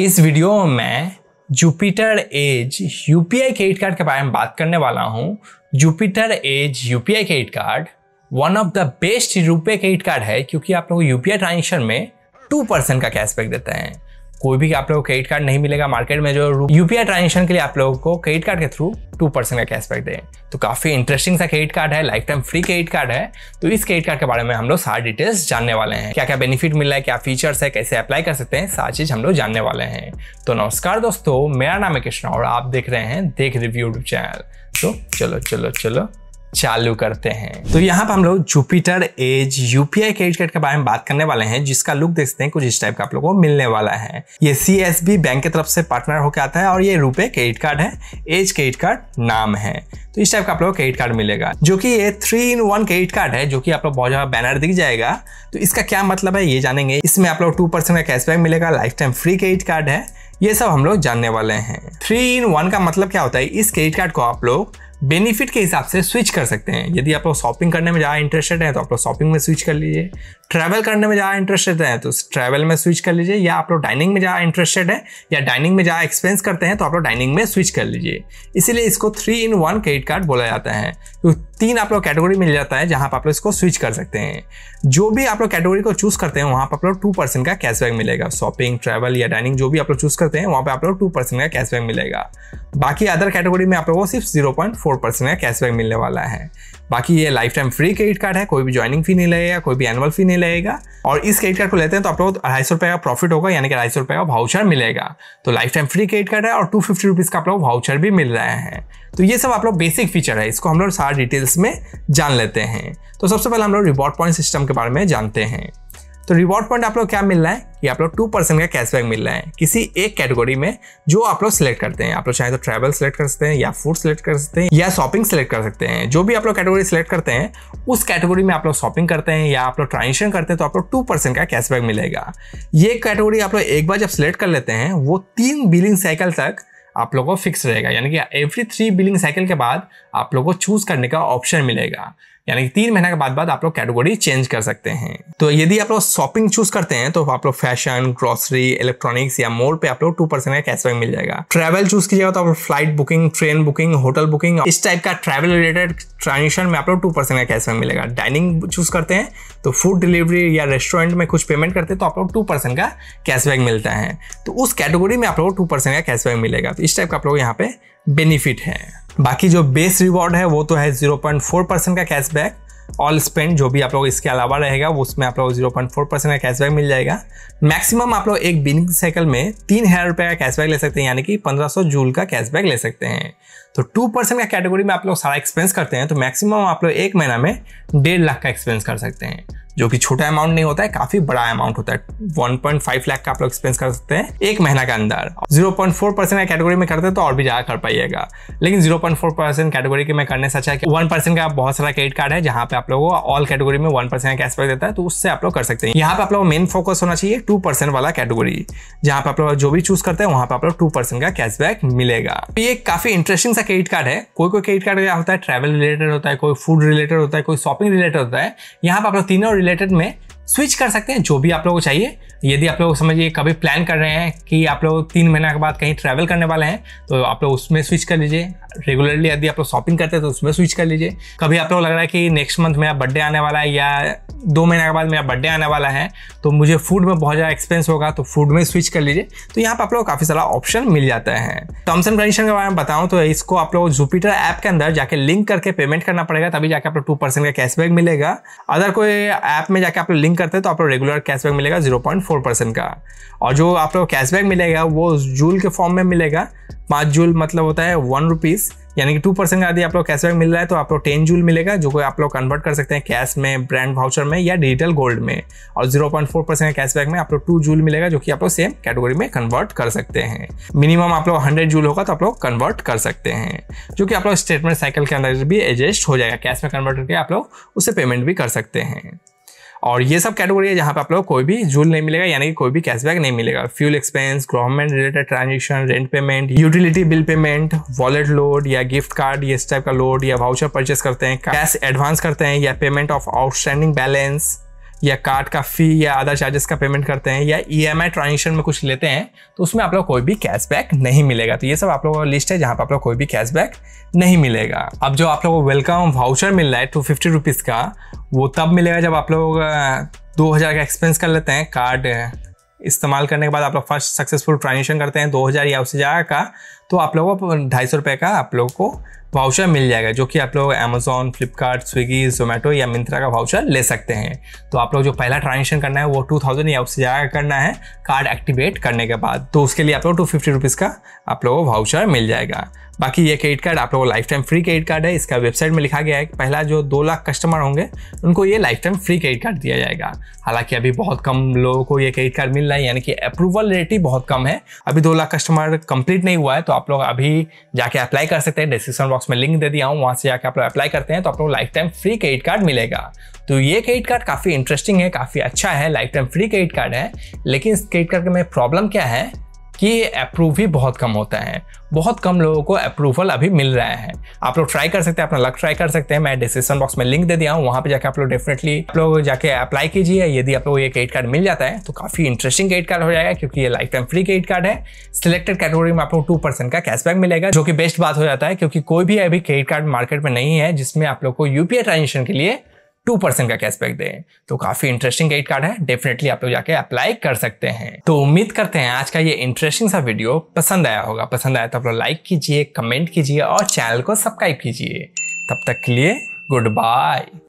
इस वीडियो में मैं Jupiter Edge U P I credit card के बारे में बात करने वाला हूँ Jupiter Edge U P I credit card one of the best RuPay credit card है क्योंकि आप लोग यू पी आई ट्रांजेक्शन में टू परसेंट का कैशबैक देते हैं कोई भी आप लोगों को क्रेडिट कार्ड नहीं मिलेगा मार्केट में जो यूपीआई ट्रांजेक्शन के लिए आप लोगों को क्रेडिट कार्ड के थ्रू टू परसेंट का कैशबैक दें तो काफ़ी इंटरेस्टिंग सा क्रेडिट कार्ड है lifetime free credit card है तो इस क्रेडिट कार्ड के बारे में हम लोग सारे डिटेल्स जानने वाले हैं क्या क्या बेनिफिट मिल रहा है क्या फीचर्स है कैसे अप्लाई कर सकते हैं सारी चीज़ हम लोग जानने वाले हैं तो नमस्कार दोस्तों मेरा नाम है कृष्णा और आप देख रहे हैं देख रिव्यू यूट्यूब चैनल तो चलो चलो चलो चालू करते हैं तो यहाँ पर हम लोग Jupiter Edge UPI credit card के बारे में बात करने वाले हैं जिसका लुक देखते हैं कुछ इस टाइप का आप लोगों को मिलने वाला है ये सी बैंक की तरफ से पार्टनर होकर आता है और ये रुपए क्रेडिट कार्ड है एज क्रेडिट कार्ड नाम है तो इस टाइप का आप लोग क्रेडिट कार्ड मिलेगा जो कि ये three in one credit card है जो कि आप लोग बहुत ज्यादा बैनर दिख जाएगा तो इसका क्या मतलब है ये जानेंगे इसमें आप लोग टू परसेंट का कैशबैक मिलेगा lifetime free credit card है ये सब हम लोग जानने वाले हैं थ्री इन वन का मतलब क्या होता है इस क्रेडिट कार्ड को आप लोग बेनिफिट के हिसाब से स्विच कर सकते हैं यदि आप लोग शॉपिंग करने में ज़्यादा इंटरेस्टेड हैं तो आप लोग शॉपिंग में स्विच कर लीजिए ट्रैवल करने में ज़्यादा इंटरेस्टेड हैं तो ट्रैवल में स्विच कर लीजिए या आप लोग डाइनिंग में ज़्यादा इंटरेस्टेड हैं या डाइनिंग में ज़्यादा एक्सपेंस करते हैं तो आप लोग डाइनिंग में स्विच कर लीजिए इसीलिए इसको three in one credit card बोला जाता है तो तीन आप लोग कैटेगरी मिल जाता है जहां पर आप लोग इसको स्विच कर सकते हैं जो भी आप लोग कैटेगरी को चूज करते हैं वहां पर आप लोग टू परसेंट का कैशबैक मिलेगा शॉपिंग ट्रैवल या डाइनिंग जो भी आप लोग चूज करते हैं वहां पर आप लोग टू परसेंट का कैशबैक मिलेगा बाकी अदर कैटेगरी में आप लोगों को सिर्फ जीरो पॉइंट फोर परसेंट का कैशबैक मिलने वाला है बाकी ये lifetime free credit card है कोई भी ज्वाइनिंग फी नहीं लगेगा कोई भी एनुअल फी नहीं लगेगा और इस क्रेडिट कार्ड को लेते हैं तो आप लोग अढ़ाई सौ रुपये का प्रॉफिट होगा यानी कि अढ़ाई सौ रुपये का भाउचर मिलेगा तो lifetime free credit card है और टू फिफ्टी रुपीज़ का आप लोग भाउचर भी मिल रहा है तो ये सब आप लोग बेसिक फीचर है इसको हम लोग सारा डिटेल्स डिटेल्स में जान लेते हैं तो सबसे पहले हम लोग रिवॉर्ड पॉइंट सिस्टम के बारे में जानते हैं तो रिवॉर्ड पॉइंट आप लोग क्या मिल रहा है ये आप लोग टू परसेंट का कैशबैक मिल रहा है किसी एक कैटेगरी में जो आप लोग सिलेक्ट करते हैं आप लोग चाहे तो ट्रैवल सेलेक्ट कर सकते हैं या फूड सेलेक्ट कर सकते हैं या शॉपिंग सेलेक्ट कर सकते हैं जो भी आप लोग कैटेगरी सेलेक्ट करते हैं उस कैटेगरी में आप लोग शॉपिंग करते हैं या आप लोग ट्रांजेक्शन करते हैं तो आप लोग टू का कैशबैक मिलेगा ये कैटेगरी आप लोग एक बार जब सिलेक्ट कर लेते हैं वो तीन बिलिंग साइकिल तक आप लोगों को फिक्स रहेगा यानी कि एवरी थ्री बिलिंग साइकिल के बाद आप लोगों को चूज करने का ऑप्शन मिलेगा यानी कि तीन महीने के बाद बाद आप लोग कैटेगरी चेंज कर सकते हैं तो यदि आप लोग शॉपिंग चूज करते हैं तो आप लोग फैशन ग्रोसरी इलेक्ट्रॉनिक्स या मोल पे आप लोग टू परसेंट का कैशबैक मिल जाएगा ट्रैवल चूज कीजिएगा तो आप flight booking train booking hotel booking इस टाइप का ट्रैवल रिलेटेड ट्रांजेक्शन में आप लोग टू परसेंट का कैशबैक मिलेगा डाइनिंग चूज करते हैं तो फूड डिलीवरी या रेस्टोरेंट में कुछ पेमेंट करते हैं तो आप लोग टू परसेंट का कैशबैक मिलता है तो उस कैटेगरी में आप लोग टू परसेंट का कैशबैक मिलेगा तो इस टाइप का आप लोग यहाँ पे बेनिफिट है बाकी जो बेस रिवॉर्ड है वो तो है 0.4 परसेंट का कैशबैक ऑल स्पेंड जो भी आप लोग इसके अलावा रहेगा उसमें आप लोग 0.4 परसेंट का कैशबैक मिल जाएगा मैक्सिमम आप लोग एक बिनिंग साइकिल में तीन हज़ार रुपये का कैशबैक ले सकते हैं यानी कि 1500 जूल का कैशबैक ले सकते हैं तो 2 परसेंट का कैटेगरी में आप लोग सारा एक्सपेंस करते हैं तो मैक्सिमम आप लोग एक महीना में डेढ़ लाख का एक्सपेंस कर सकते हैं जो कि छोटा अमाउंट नहीं होता है काफी बड़ा अमाउंट होता है 1.5 लाख का आप लोग एक्सपेंस कर सकते हैं एक महीना के अंदर 0.4 परसेंट का कैटेगरी में करते हैं तो और भी ज्यादा कर पाइएगा लेकिन 0.4 परसेंट कैटेगरी के में करने से अच्छा है कि 1 परसेंट का बहुत सारा क्रेडिट कार्ड है जहां पे आप लोगों को ऑल कैटेगरी में वन परसेंट का कैशबैक देता है तो उससे आप लोग कर सकते हैं यहाँ पे आप लोग मेन फोकस होना चाहिए टू वाला कैटेगरी जहां पे आप लोग जो भी चूज करते हैं वहां पर आप लोग टू का कैशबैक मिलेगा तो ये काफी इंटरेस्टिंग सा क्रेडिट कार्ड है कोई कोई क्रेडिट कार्ड होता है ट्रेवल रिलेटेड होता है कोई फूड रिलेटेड होता है कोई शॉपिंग रिलेटेड होता है यहाँ पर आप लोग तीनों रिलेटेड में स्विच कर सकते हैं जो भी आप लोगों को चाहिए यदि आप लोग समझिए कभी प्लान कर रहे हैं कि आप लोग तीन महीना के बाद कहीं ट्रैवल करने वाले हैं तो आप लोग उसमें स्विच कर लीजिए रेगुलरली यदि आप लोग शॉपिंग करते हैं तो उसमें स्विच कर लीजिए कभी आप लोग लग रहा है कि नेक्स्ट मंथ मेरा बर्थडे आने वाला है या दो महीने के बाद मेरा बर्थडे आने वाला है तो मुझे फूड में बहुत ज़्यादा एक्सपेंस होगा तो फूड में स्विच कर लीजिए तो यहाँ पर आप लोग काफ़ी सारा ऑप्शन मिल जाता है टर्म्स एंड कंडीशन के बारे में बताऊँ तो इसको आप लोग जुपिटर ऐप के अंदर जाके लिंक करके पेमेंट करना पड़ेगा तभी जाके आप लोग टू परसेंट का कैशबैक मिलेगा अदर कोई ऐप में जाके आप लोग लिंक करते हैं तो आप लोग रेगुलर कैशबैक मिलेगा जीरो पॉइंट फोर परसेंट का और जो आप लोग कैशबैक मिलेगा वो जूल के फॉर्म में मिलेगा पाँच जूल मतलब होता है वन रुपीज़ यानी कि टू परसेंट का यदि आप लोग कैशबैक मिल रहा है तो आप लोग टेन जूल मिलेगा जो कि आप लोग कन्वर्ट कर सकते हैं कैश में ब्रांड भाउचर में या डिजिटल गोल्ड में और zero point four percent cashback में आप लोग टू जूल मिलेगा जो कि आप लोग सेम कैटेगरी में कन्वर्ट कर सकते हैं मिनिमम आप लोग हंड्रेड जूल होगा तो आप लोग कन्वर्ट कर सकते हैं जो कि आप लोग स्टेटमेंट साइकिल के अंदर भी एडजस्ट हो जाएगा कैश में कन्वर्ट करके आप लोग उससे पेमेंट भी कर सकते हैं और ये सब कैटेगरी है जहाँ पे आप लोग कोई भी झूल नहीं मिलेगा यानी कि कोई भी कैशबैक नहीं मिलेगा fuel expense government related transaction rent payment utility bill payment wallet load या गिफ्ट कार्ड ये इस टाइप का लोड या वाउचर परचेस करते हैं कैश एडवांस करते हैं या पेमेंट ऑफ आउटस्टैंडिंग बैलेंस या कार्ड का फ़ी या अदर चार्जेस का पेमेंट करते हैं या ई एम आई ट्रांजेक्शन में कुछ लेते हैं तो उसमें आप लोग कोई भी कैशबैक नहीं मिलेगा तो ये सब आप लोगों का लिस्ट है जहाँ पर आप लोग कोई भी कैशबैक नहीं मिलेगा अब जो आप लोगों को वेलकम वाउचर मिल रहा है टू फिफ्टी रुपीज़ का वो तब मिलेगा जब आप लोग दो हज़ार का एक्सपेंस कर लेते हैं कार्ड इस्तेमाल करने के बाद आप लोग फर्स्ट सक्सेसफुल ट्रांजेक्शन करते हैं हज़ार या उससे ज़्यादा का तो आप लोगों को ढाई सौ रुपये का आप लोगों को वाउचर मिल जाएगा जो कि आप लोग अमेजोन फ्लिपकार्ट स्विगी जोमेटो या मिंत्रा का वाउचर ले सकते हैं तो आप लोग जो पहला ट्रांजेक्शन करना है वो टू थाउजेंड या उससे ज़्यादा करना है कार्ड एक्टिवेट करने के बाद तो उसके लिए आप लोग टू फिफ्टी रुपीज़ का आप लोगों को वाउचर मिल जाएगा बाकी ये क्रेडिट कार्ड आप लोगों को lifetime free credit card है इसका वेबसाइट में लिखा गया है पहला जो दो लाख कस्टमर होंगे उनको ये lifetime free credit card दिया जाएगा हालांकि अभी बहुत कम लोगों को ये क्रेडिट कार्ड मिल रहा है यानी कि अप्रूवल रेट ही बहुत कम है अभी दो लाख कस्टमर कंप्लीट नहीं हुआ है तो आप लोग अभी जाके अप्लाई कर सकते हैं डिस्क्रिप्शन बॉक्स में लिंक दे दिया हूँ वहाँ से जाकर आप लोग अप्लाई करते हैं तो आप लोग lifetime free credit card मिलेगा तो ये क्रेडिट कार्ड काफ़ी इंटरेस्टिंग है काफ़ी अच्छा है lifetime free credit card है लेकिन इस क्रेडिट कार्ड में प्रॉब्लम क्या है कि ये अप्रूव भी बहुत कम होता है बहुत कम लोगों को अप्रूवल अभी मिल रहा है आप लोग ट्राई कर सकते हैं अपना लक ट्राई कर सकते हैं मैं डिस्क्रिप्शन बॉक्स में लिंक दे दिया हूँ वहाँ पे जाकर आप लोग डेफिनेटली आप लोग जाके अप्लाई कीजिए यदि आप लोग ये क्रेडिट कार्ड मिल जाता है तो काफ़ी इंटरेस्टिंग क्रेडिट कार्ड हो जाएगा क्योंकि ये lifetime free credit card है सिलेक्टेड कैटेगरी में आप लोग टू परसेंट का कैशबैक मिलेगा जो कि बेस्ट बात हो जाता है क्योंकि कोई भी अभी क्रेडिट कार्ड मार्केट में नहीं है जिसमें आप लोग को यूपीआई ट्रांजेक्शन के लिए टू परसेंट का कैशबैक दें तो काफी इंटरेस्टिंग क्रेडिट कार्ड है डेफिनेटली आप लोग जाके अप्लाई कर सकते हैं तो उम्मीद करते हैं आज का ये इंटरेस्टिंग सा वीडियो पसंद आया होगा पसंद आया तो आप लोग लाइक कीजिए कमेंट कीजिए और चैनल को सब्सक्राइब कीजिए तब तक के लिए गुड बाय